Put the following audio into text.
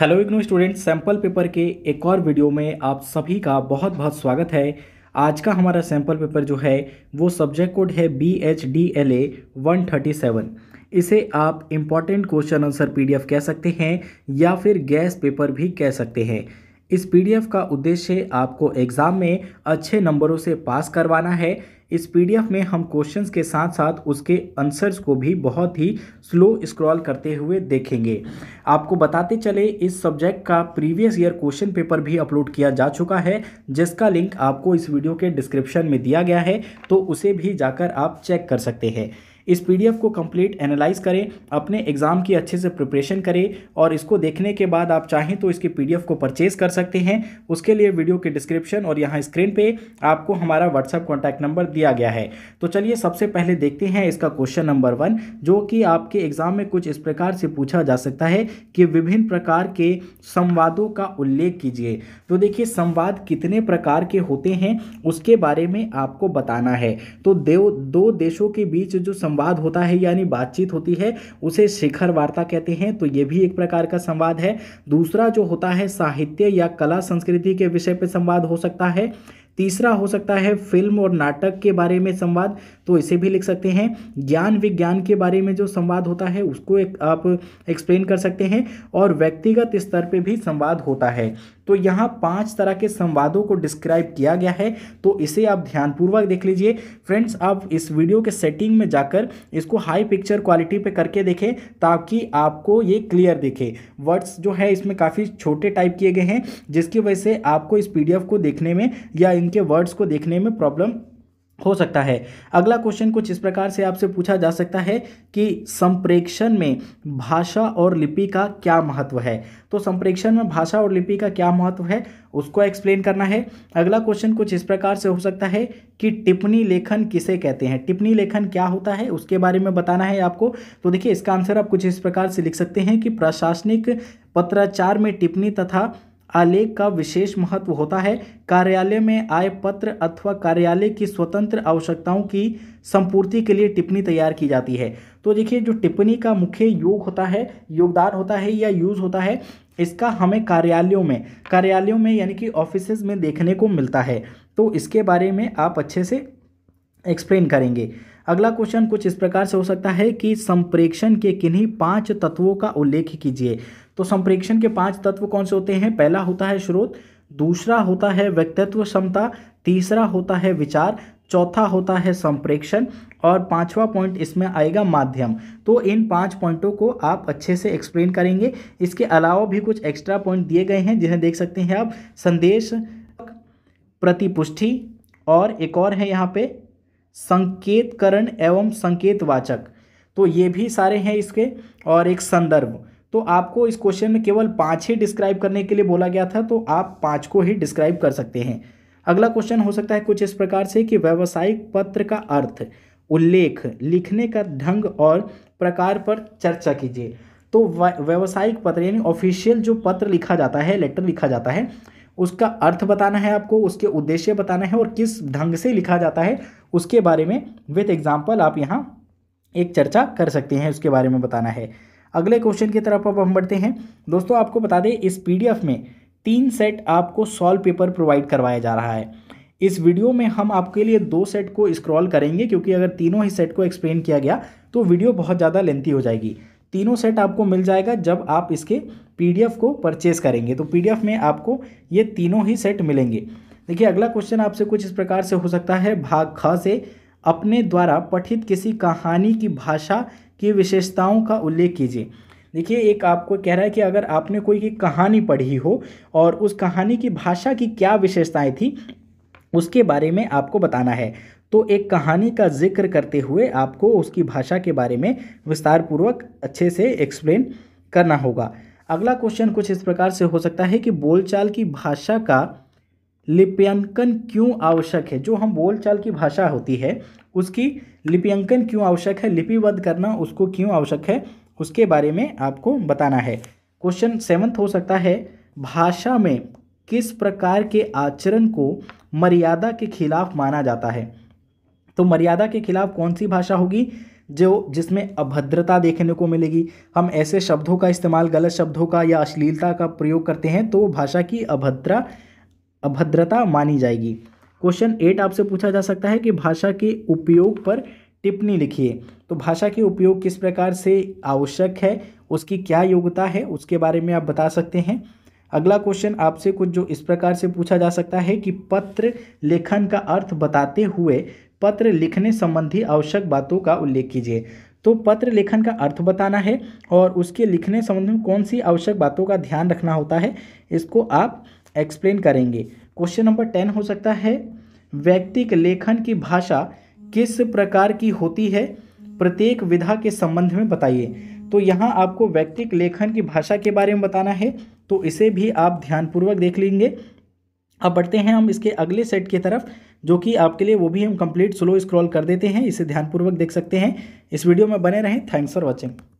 hello IGNOU student sample paper के एक और वीडियो में आप सभी का बहुत बहुत स्वागत है आज का हमारा सैम्पल पेपर जो है वो सब्जेक्ट कोड है B H D L A one thirty seven इसे आप इम्पॉर्टेंट क्वेश्चन आंसर पीडीएफ कह सकते हैं या फिर गैस पेपर भी कह सकते हैं इस पीडीएफ का उद्देश्य आपको एग्ज़ाम में अच्छे नंबरों से पास करवाना है इस पीडीएफ में हम क्वेश्चंस के साथ साथ उसके आंसर्स को भी बहुत ही स्लो स्क्रॉल करते हुए देखेंगे आपको बताते चले इस सब्जेक्ट का प्रीवियस ईयर क्वेश्चन पेपर भी अपलोड किया जा चुका है जिसका लिंक आपको इस वीडियो के डिस्क्रिप्शन में दिया गया है तो उसे भी जाकर आप चेक कर सकते हैं इस पीडीएफ को कंप्लीट एनालाइज करें अपने एग्ज़ाम की अच्छे से प्रिपरेशन करें और इसको देखने के बाद आप चाहें तो इसकी पीडीएफ को परचेज़ कर सकते हैं उसके लिए वीडियो के डिस्क्रिप्शन और यहाँ स्क्रीन पर आपको हमारा व्हाट्सअप कॉन्टैक्ट नंबर दिया गया है तो चलिए सबसे पहले देखते हैं इसका क्वेश्चन नंबर वन जो कि आपके एग्ज़ाम में कुछ इस प्रकार से पूछा जा सकता है कि विभिन्न प्रकार के संवादों का उल्लेख कीजिए तो देखिए संवाद कितने प्रकार के होते हैं उसके बारे में आपको बताना है तो दो देशों के बीच जो संवाद होता है यानी बातचीत होती है उसे शिखर वार्ता कहते हैं तो ये भी एक प्रकार का संवाद है दूसरा जो होता है साहित्य या कला संस्कृति के विषय पर संवाद हो सकता है तीसरा हो सकता है फिल्म और नाटक के बारे में संवाद तो इसे भी लिख सकते हैं ज्ञान विज्ञान के बारे में जो संवाद होता है उसको एक आप एक्सप्लेन कर सकते हैं और व्यक्तिगत स्तर पे भी संवाद होता है तो यहाँ पांच तरह के संवादों को डिस्क्राइब किया गया है तो इसे आप ध्यानपूर्वक देख लीजिए फ्रेंड्स आप इस वीडियो के सेटिंग में जाकर इसको हाई पिक्चर क्वालिटी पे करके देखें ताकि आपको ये क्लियर दिखे वर्ड्स जो है इसमें काफ़ी छोटे टाइप किए गए हैं जिसकी वजह से आपको इस पीडीएफ को देखने में या इनके वर्ड्स को देखने में प्रॉब्लम हो सकता है अगला क्वेश्चन कुछ इस प्रकार से आपसे पूछा जा सकता है कि संप्रेक्षण में भाषा और लिपि का क्या महत्व है तो संप्रेक्षण में भाषा और लिपि का क्या महत्व है उसको एक्सप्लेन करना है अगला क्वेश्चन कुछ इस प्रकार से हो सकता है कि टिप्पणी लेखन किसे कहते हैं टिप्पणी लेखन क्या होता है उसके बारे में बताना है आपको तो देखिए इसका आंसर आप कुछ इस प्रकार से लिख सकते हैं कि प्रशासनिक पत्राचार में टिप्पणी तथा आलेख का विशेष महत्व होता है कार्यालय में आय पत्र अथवा कार्यालय की स्वतंत्र आवश्यकताओं की संपूर्ति के लिए टिप्पणी तैयार की जाती है तो देखिए जो टिप्पणी का मुख्य योग होता है योगदान होता है या यूज़ होता है इसका हमें कार्यालयों में कार्यालयों में यानी कि ऑफिस में देखने को मिलता है तो इसके बारे में आप अच्छे से एक्सप्लेन करेंगे अगला क्वेश्चन कुछ इस प्रकार से हो सकता है कि संप्रेक्षण के किन्हीं पांच तत्वों का उल्लेख कीजिए तो संप्रेक्षण के पांच तत्व कौन से होते हैं पहला होता है स्रोत दूसरा होता है व्यक्तित्व क्षमता तीसरा होता है विचार चौथा होता है संप्रेक्षण और पांचवा पॉइंट इसमें आएगा माध्यम तो इन पांच पॉइंटों को आप अच्छे से एक्सप्लेन करेंगे इसके अलावा भी कुछ एक्स्ट्रा पॉइंट दिए गए हैं जिन्हें देख सकते हैं आप संदेश प्रतिपुष्टि और एक और है यहाँ पे संकेतकरण एवं संकेतवाचक तो ये भी सारे हैं इसके और एक संदर्भ तो आपको इस क्वेश्चन में केवल पाँच ही डिस्क्राइब करने के लिए बोला गया था तो आप पाँच को ही डिस्क्राइब कर सकते हैं अगला क्वेश्चन हो सकता है कुछ इस प्रकार से कि व्यावसायिक पत्र का अर्थ उल्लेख लिखने का ढंग और प्रकार पर चर्चा कीजिए तो व्यावसायिक पत्र यानी ऑफिशियल जो पत्र लिखा जाता है लेटर लिखा जाता है उसका अर्थ बताना है आपको उसके उद्देश्य बताना है और किस ढंग से लिखा जाता है उसके बारे में विथ एग्जाम्पल आप यहाँ एक चर्चा कर सकते हैं उसके बारे में बताना है अगले क्वेश्चन की तरफ अब हम बढ़ते हैं दोस्तों आपको बता दें इस पी में तीन सेट आपको सॉल्व पेपर प्रोवाइड करवाया जा रहा है इस वीडियो में हम आपके लिए दो सेट को स्क्रॉल करेंगे क्योंकि अगर तीनों ही सेट को एक्सप्लेन किया गया तो वीडियो बहुत ज़्यादा लेंथी हो जाएगी तीनों सेट आपको मिल जाएगा जब आप इसके पीडीएफ को परचेज करेंगे तो पीडीएफ में आपको ये तीनों ही सेट मिलेंगे देखिए अगला क्वेश्चन आपसे कुछ इस प्रकार से हो सकता है भाग ख से अपने द्वारा पठित किसी कहानी की भाषा की विशेषताओं का उल्लेख कीजिए देखिए एक आपको कह रहा है कि अगर आपने कोई की कहानी पढ़ी हो और उस कहानी की भाषा की क्या विशेषताएं थी उसके बारे में आपको बताना है तो एक कहानी का जिक्र करते हुए आपको उसकी भाषा के बारे में विस्तारपूर्वक अच्छे से एक्सप्लेन करना होगा अगला क्वेश्चन कुछ इस प्रकार से हो सकता है कि बोलचाल की भाषा का लिप्यांकन क्यों आवश्यक है जो हम बोलचाल की भाषा होती है उसकी लिप्यांकन क्यों आवश्यक है लिपिबद्ध करना उसको क्यों आवश्यक है उसके बारे में आपको बताना है क्वेश्चन सेवन्थ हो सकता है भाषा में किस प्रकार के आचरण को मर्यादा के खिलाफ माना जाता है तो मर्यादा के खिलाफ कौन सी भाषा होगी जो जिसमें अभद्रता देखने को मिलेगी हम ऐसे शब्दों का इस्तेमाल गलत शब्दों का या अश्लीलता का प्रयोग करते हैं तो भाषा की अभद्रा अभद्रता मानी जाएगी क्वेश्चन एट आपसे पूछा जा सकता है कि भाषा के उपयोग पर टिप्पणी लिखिए तो भाषा के उपयोग किस प्रकार से आवश्यक है उसकी क्या योग्यता है उसके बारे में आप बता सकते हैं अगला क्वेश्चन आपसे कुछ जो इस प्रकार से पूछा जा सकता है कि पत्र लेखन का अर्थ बताते हुए पत्र लिखने संबंधी आवश्यक बातों का उल्लेख कीजिए तो पत्र लेखन का अर्थ बताना है और उसके लिखने संबंध में कौन सी आवश्यक बातों का ध्यान रखना होता है इसको आप एक्सप्लेन करेंगे क्वेश्चन नंबर टेन हो सकता है व्यक्तिक लेखन की भाषा किस प्रकार की होती है प्रत्येक विधा के संबंध में बताइए तो यहाँ आपको व्यक्तिक लेखन की भाषा के बारे में बताना है तो इसे भी आप ध्यानपूर्वक देख लेंगे अब बढ़ते हैं हम इसके अगले सेट की तरफ जो कि आपके लिए वो भी हम कंप्लीट स्लो स्क्रॉल कर देते हैं इसे ध्यानपूर्वक देख सकते हैं इस वीडियो में बने रहें थैंक्स फॉर वॉचिंग